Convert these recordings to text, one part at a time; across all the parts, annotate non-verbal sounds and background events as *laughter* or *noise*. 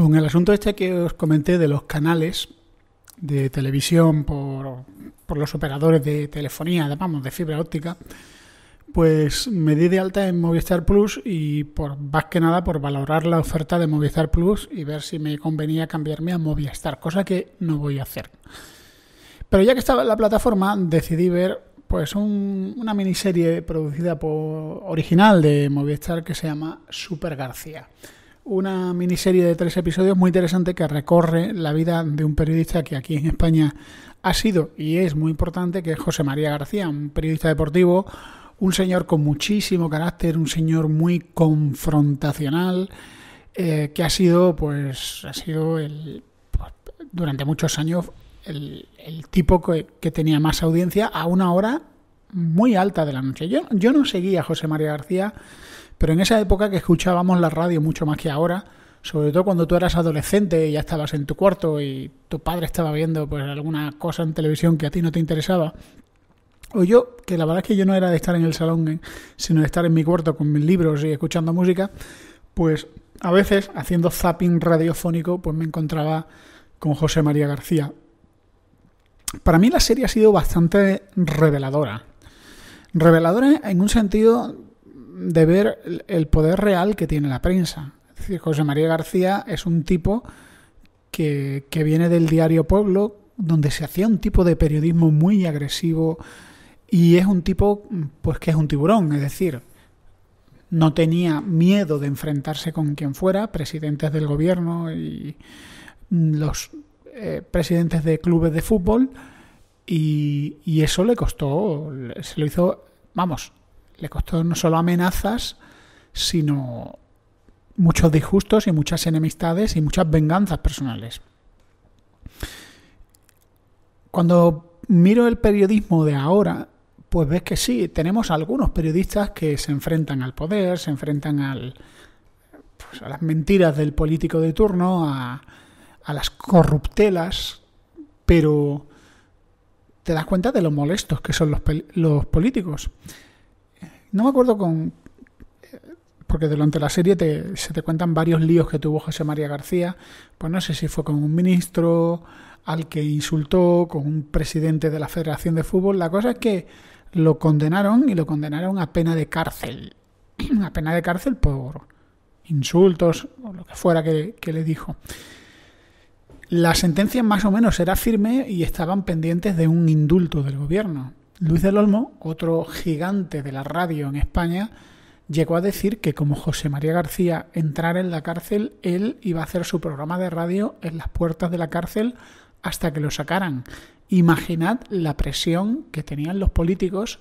Con el asunto este que os comenté de los canales de televisión por, los operadores de telefonía, de, de fibra óptica, pues me di de alta en Movistar Plus y por más que nada por valorar la oferta de Movistar Plus y ver si me convenía cambiarme a Movistar, cosa que no voy a hacer. Pero ya que estaba en la plataforma, decidí ver pues una miniserie producida por original de Movistar que se llama Super García una miniserie de tres episodios muy interesante que recorre la vida de un periodista que aquí en España ha sido y es muy importante, que es José María García, un periodista deportivo, un señor con muchísimo carácter, un señor muy confrontacional, eh, que ha sido, pues, ha sido el, pues, durante muchos años el, tipo que, tenía más audiencia a una hora muy alta de la noche. Yo, yo no seguía a José María García pero en esa época que escuchábamos la radio mucho más que ahora, sobre todo cuando tú eras adolescente y ya estabas en tu cuarto y tu padre estaba viendo pues alguna cosa en televisión que a ti no te interesaba, o yo, que la verdad es que yo no era de estar en el salón, eh, sino de estar en mi cuarto con mis libros y escuchando música, pues a veces haciendo zapping radiofónico pues me encontraba con José María García. Para mí la serie ha sido bastante reveladora. Reveladora en un sentido de ver el poder real que tiene la prensa. Es decir, José María García es un tipo que, viene del diario Pueblo, donde se hacía un tipo de periodismo muy agresivo y es un tipo pues que es un tiburón, es decir, no tenía miedo de enfrentarse con quien fuera, presidentes del gobierno y mm, los eh, presidentes de clubes de fútbol y, y eso le costó, se lo hizo, vamos, le costó no solo amenazas, sino muchos disgustos y muchas enemistades y muchas venganzas personales. Cuando miro el periodismo de ahora, pues ves que sí, tenemos algunos periodistas que se enfrentan al poder, se enfrentan al, pues, a las mentiras del político de turno, a, las corruptelas, pero te das cuenta de lo molestos que son los políticos. No me acuerdo con... Porque durante la serie se te cuentan varios líos que tuvo José María García. Pues no sé si fue con un ministro al que insultó, con un presidente de la Federación de Fútbol. La cosa es que lo condenaron y lo condenaron a pena de cárcel. *clears throat* a pena de cárcel por insultos o lo que fuera que le dijo la sentencia más o menos era firme y estaban pendientes de un indulto del gobierno. Luis del Olmo, otro gigante de la radio en España, llegó a decir que como José María García entrara en la cárcel, él iba a hacer su programa de radio en las puertas de la cárcel hasta que lo sacaran. Imaginad la presión que tenían los políticos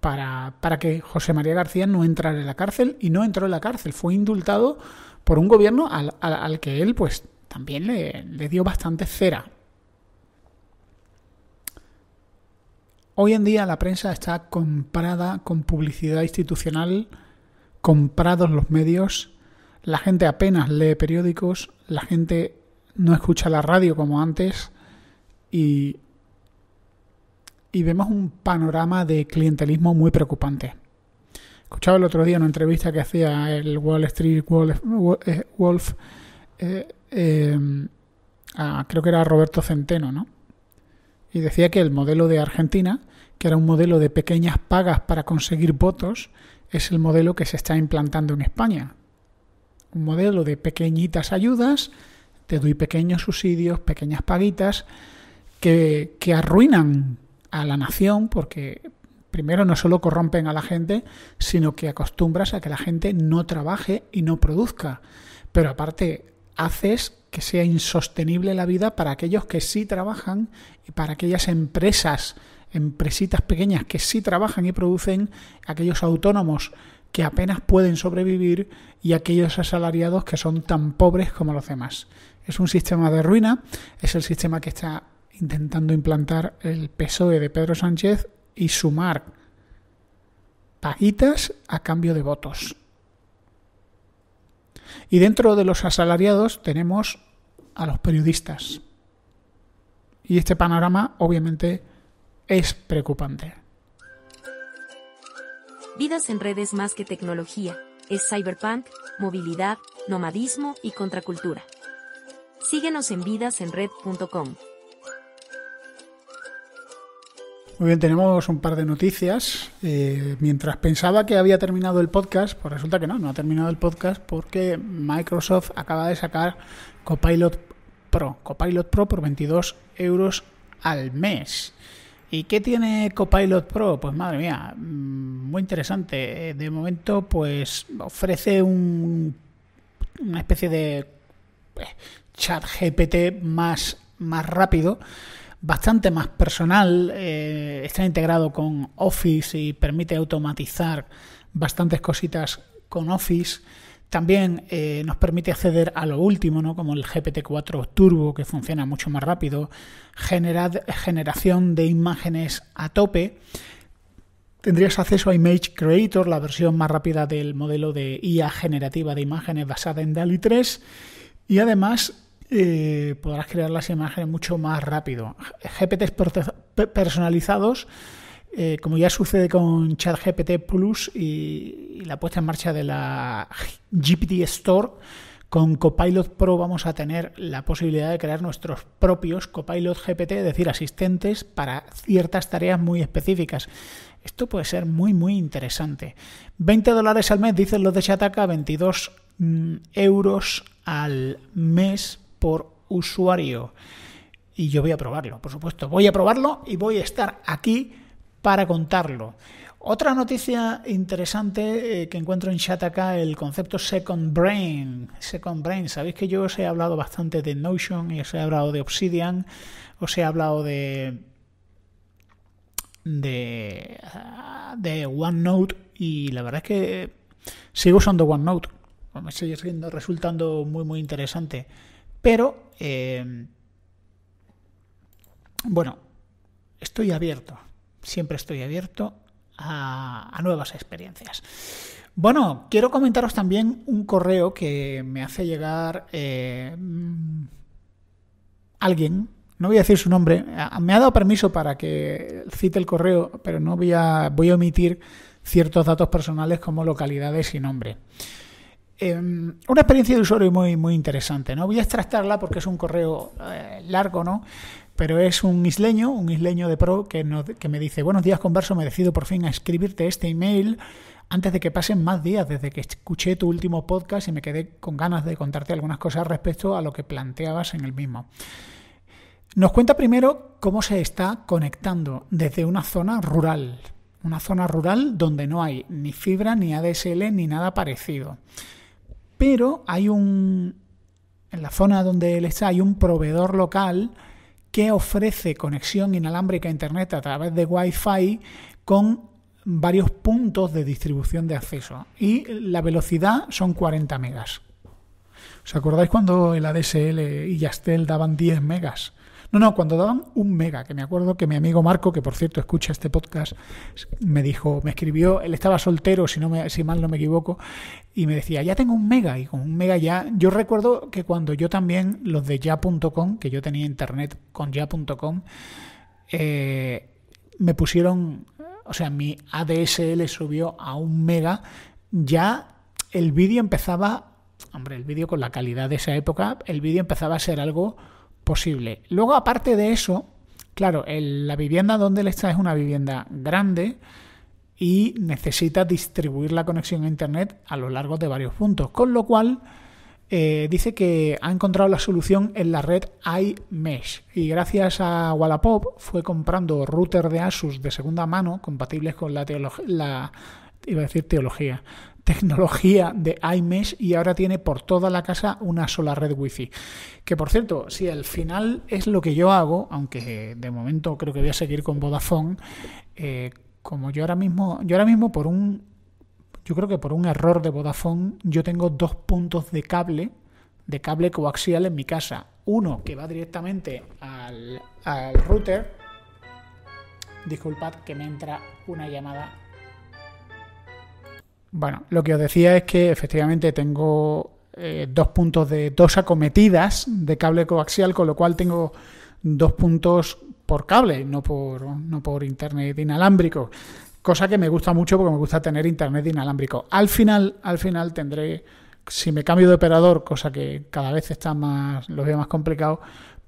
para, para, que José María García no entrara en la cárcel y no entró en la cárcel. Fue indultado por un gobierno al, que él pues también le, dio bastante cera. Hoy en día la prensa está comprada con publicidad institucional, comprados los medios, la gente apenas lee periódicos, la gente no escucha la radio como antes y, vemos un panorama de clientelismo muy preocupante. Escuchaba el otro día una entrevista que hacía el Wall Street eh, Wolf, eh, eh, a, creo que era Roberto Centeno, ¿no? Y decía que el modelo de Argentina, que era un modelo de pequeñas pagas para conseguir votos, es el modelo que se está implantando en España. Un modelo de pequeñitas ayudas, te doy pequeños subsidios, pequeñas paguitas, que, arruinan a la nación porque primero no solo corrompen a la gente, sino que acostumbras a que la gente no trabaje y no produzca. Pero aparte haces que sea insostenible la vida para aquellos que sí trabajan y para aquellas empresas, empresitas pequeñas que sí trabajan y producen, aquellos autónomos que apenas pueden sobrevivir y aquellos asalariados que son tan pobres como los demás. Es un sistema de ruina, es el sistema que está intentando implantar el PSOE de Pedro Sánchez y sumar pajitas a cambio de votos. Y dentro de los asalariados tenemos a los periodistas. Y este panorama obviamente es preocupante. Vidas en redes más que tecnología. Es cyberpunk, movilidad, nomadismo y contracultura. Síguenos en vidasenred.com. Muy bien, tenemos un par de noticias. Eh, mientras pensaba que había terminado el podcast, pues resulta que no, no ha terminado el podcast porque Microsoft acaba de sacar Copilot Pro. Copilot Pro por 22 euros al mes. ¿Y qué tiene Copilot Pro? Pues madre mía, mm, muy interesante. Eh, de momento, pues ofrece un, una especie de eh, chat GPT más, más rápido bastante más personal, eh, está integrado con Office y permite automatizar bastantes cositas con Office. También eh, nos permite acceder a lo último, ¿no? como el GPT-4 Turbo, que funciona mucho más rápido, generación de imágenes a tope. Tendrías acceso a Image Creator, la versión más rápida del modelo de IA generativa de imágenes basada en DALI 3. Y además eh, podrás crear las imágenes mucho más rápido. ...GPT personalizados, eh, como ya sucede con ChatGPT Plus y, la puesta en marcha de la GPT Store, con Copilot Pro vamos a tener la posibilidad de crear nuestros propios Copilot GPT, es decir, asistentes para ciertas tareas muy específicas. Esto puede ser muy, muy interesante. 20 dólares al mes, dicen los de Shataka, 22 mm, euros al mes por usuario. Y yo voy a probarlo, por supuesto. Voy a probarlo y voy a estar aquí para contarlo. Otra noticia interesante eh, que encuentro en chat acá, el concepto Second Brain. Second Brain, sabéis que yo os he hablado bastante de Notion y os he hablado de Obsidian, os he hablado de de, ah, de OneNote y la verdad es que sigo usando OneNote. Me sigue resultando muy muy interesante. Pero, eh, bueno, estoy abierto, siempre estoy abierto a, nuevas experiencias. Bueno, quiero comentaros también un correo que me hace llegar eh, alguien. No voy a decir su nombre. Me ha dado permiso para que cite el correo, pero no voy a, voy a omitir ciertos datos personales como localidades y nombre. Em, una experiencia de usuario muy, muy interesante, ¿no? Voy a extractarla porque es un correo eh, largo, ¿no? Pero es un isleño, un isleño de pro que, que me dice, buenos días converso, me decido por fin a escribirte este email antes de que pasen más días desde que escuché tu último podcast y me quedé con ganas de contarte algunas cosas respecto a lo que planteabas en el mismo. Nos cuenta primero cómo se está conectando desde una zona rural, una zona rural donde no hay ni fibra, ni ADSL, ni nada parecido pero hay un, en la zona donde él está, hay un proveedor local que ofrece conexión inalámbrica a Internet a través de Wi-Fi con varios puntos de distribución de acceso. Y la velocidad son 40 megas. ¿Os acordáis cuando el ADSL y Yastel daban 10 megas? No, no, cuando daban un mega, que me acuerdo que mi amigo Marco, que por cierto escucha este podcast, me dijo, me escribió, él estaba soltero, si, no si mal no me equivoco, y me decía, ya tengo un mega, y con un mega ya, yo recuerdo que cuando yo también, los de ya.com, que yo tenía internet con ya.com, eh, me pusieron, o sea, mi ADSL subió a un mega, ya el vídeo empezaba, hombre, el vídeo con la calidad de esa época, el vídeo empezaba a ser algo Luego, aparte de eso, claro, la vivienda donde él está es una vivienda grande y necesita distribuir la conexión a Internet a lo largo de varios puntos, con lo cual... Eh, dice que ha encontrado la solución en la red iMesh y gracias a Wallapop fue comprando router de Asus de segunda mano compatibles con la, iba a decir teología, tecnología de iMesh y ahora tiene por toda la casa una sola red wifi. Que por cierto, si al final es lo que yo hago, aunque de momento creo que voy a seguir con Vodafone, eh, como yo ahora mismo, yo ahora mismo por un, yo creo que por un error de Vodafone, yo tengo dos puntos de cable, de cable coaxial en mi casa. Uno que va directamente al router. Disculpad que me entra una llamada bueno, lo que os decía es que efectivamente tengo eh, dos puntos de dos acometidas de cable coaxial, con lo cual tengo dos puntos por cable, no por, no por internet inalámbrico. Cosa que me gusta mucho porque me gusta tener internet inalámbrico. Al final, al final tendré, si me cambio de operador, cosa que cada vez está más, lo veo más complicado,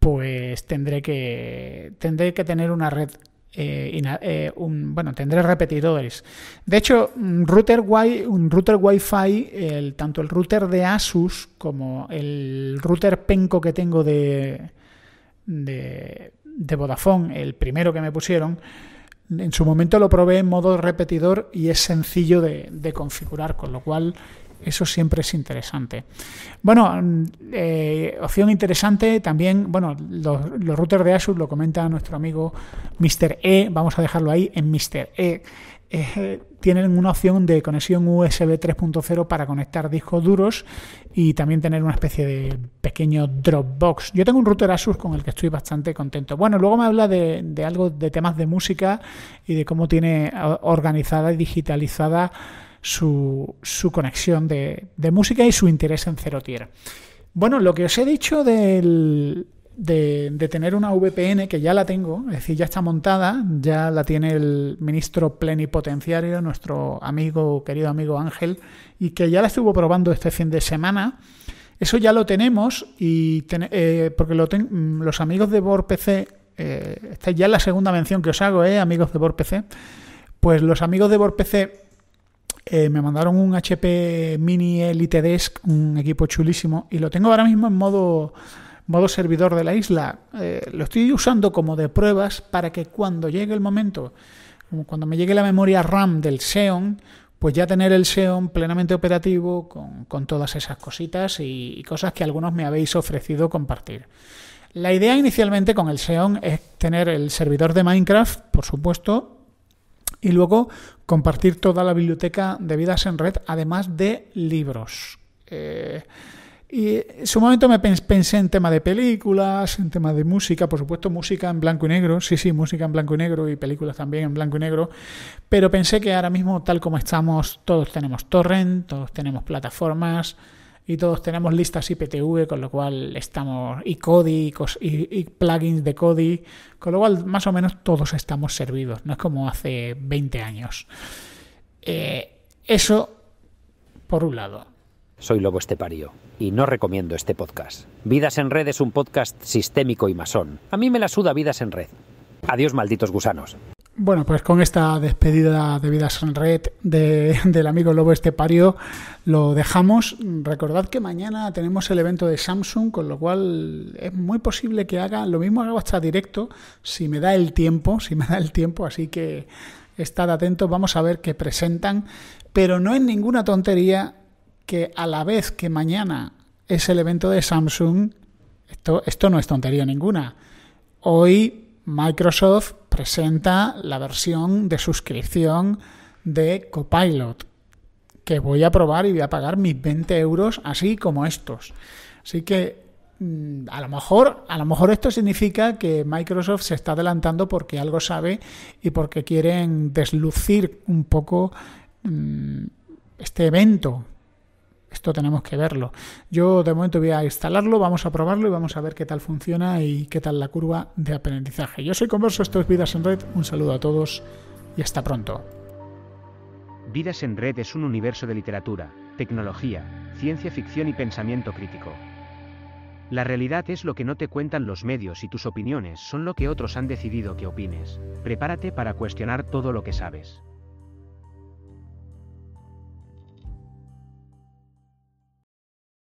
pues tendré que, tendré que tener una red eh, eh, bueno, tendré repetidores. De hecho, un router, wi un router fi tanto el router de Asus como el router Penco que tengo de, de, de Vodafone, el primero que me pusieron, en su momento lo probé en modo repetidor y es sencillo de configurar, con lo cual eso siempre es interesante. Bueno, mm, eh, opción interesante también, bueno, los, routers de Asus lo comenta nuestro amigo Mr. E, vamos a dejarlo ahí en Mr. E. Eh, tienen una opción de conexión USB 3.0 para conectar discos duros y también tener una especie de pequeño Dropbox. Yo tengo un router Asus con el que estoy bastante contento. Bueno, luego me habla de, de algo de temas de música y de cómo tiene organizada y digitalizada su, conexión de, música y su interés en cero tierra Bueno, lo que os he dicho de, tener una VPN, que ya la tengo, es decir, ya está montada, ya la tiene el ministro plenipotenciario, nuestro amigo, querido amigo Ángel, y que ya la estuvo probando este fin de semana. Eso ya lo tenemos, y eh, porque mm, los amigos de Borpc eh, ya es la segunda mención que os hago, eh, amigos de Borpc. pues los amigos de Borpc eh, me mandaron un HP Mini Elite Desk, un equipo chulísimo, y lo tengo ahora mismo en modo, modo servidor de la isla. Eh, lo estoy usando como de pruebas para que cuando llegue el momento, cuando me llegue la memoria RAM del Xeon, pues ya tener el Xeon plenamente operativo con, todas esas cositas y, cosas que algunos me habéis ofrecido compartir. La idea inicialmente con el Xeon es tener el servidor de Minecraft, por supuesto, y luego compartir toda la biblioteca de vidas en red, además de libros. Eh, y en su momento me pensé en tema de películas, en tema de música, por supuesto música en blanco y negro, sí, sí, música en blanco y negro y películas también en blanco y negro, pero pensé que ahora mismo tal como estamos, todos tenemos torrent, todos tenemos plataformas, y todos tenemos listas IPTV, con lo cual estamos, y Kodi, y, plugins de Kodi, con lo cual más o menos todos estamos servidos, no es como hace 20 años. Eh, eso, por un lado. Soy Lobo Estepario y no recomiendo este podcast. Vidas en Red es un podcast sistémico y masón. A mí me la suda Vidas en Red. Adiós, malditos gusanos. Bueno, pues con esta despedida de vida en Red del amigo Lobo Estepario lo dejamos. Recordad que mañana tenemos el evento de Samsung, con lo cual es muy posible que haga lo mismo hago hasta directo, si me da el tiempo, si me da el tiempo, así que estad atentos, vamos a ver qué presentan, pero no es ninguna tontería que a la vez que mañana es el evento de Samsung, esto, esto no es tontería ninguna. Hoy Microsoft presenta la versión de suscripción de Copilot, que voy a probar y voy a pagar mis 20 euros así como estos. Así que mm, a lo mejor, a lo mejor esto significa que Microsoft se está adelantando porque algo sabe y porque quieren deslucir un poco mm, este evento esto tenemos que verlo. Yo de momento voy a instalarlo, vamos a probarlo y vamos a ver qué tal funciona y qué tal la curva de aprendizaje. Yo soy Converso, esto es Vidas en Red, un saludo a todos y hasta pronto. Vidas en Red es un universo de literatura, tecnología, ciencia ficción y pensamiento crítico. La realidad es lo que no te cuentan los medios y tus opiniones son lo que otros han decidido que opines. Prepárate para cuestionar todo lo que sabes.